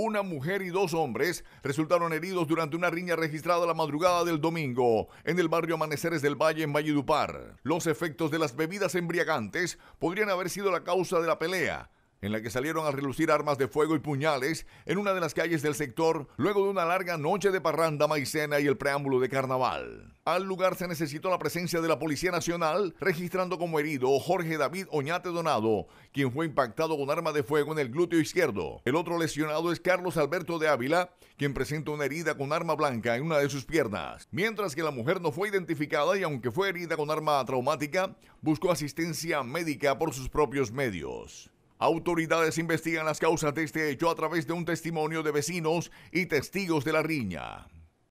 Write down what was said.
Una mujer y dos hombres resultaron heridos durante una riña registrada la madrugada del domingo en el barrio Amaneceres del Valle en Valledupar. Los efectos de las bebidas embriagantes podrían haber sido la causa de la pelea en la que salieron a relucir armas de fuego y puñales en una de las calles del sector luego de una larga noche de parranda, maicena y el preámbulo de carnaval. Al lugar se necesitó la presencia de la Policía Nacional, registrando como herido Jorge David Oñate Donado, quien fue impactado con arma de fuego en el glúteo izquierdo. El otro lesionado es Carlos Alberto de Ávila, quien presenta una herida con arma blanca en una de sus piernas, mientras que la mujer no fue identificada y aunque fue herida con arma traumática, buscó asistencia médica por sus propios medios. Autoridades investigan las causas de este hecho a través de un testimonio de vecinos y testigos de la riña.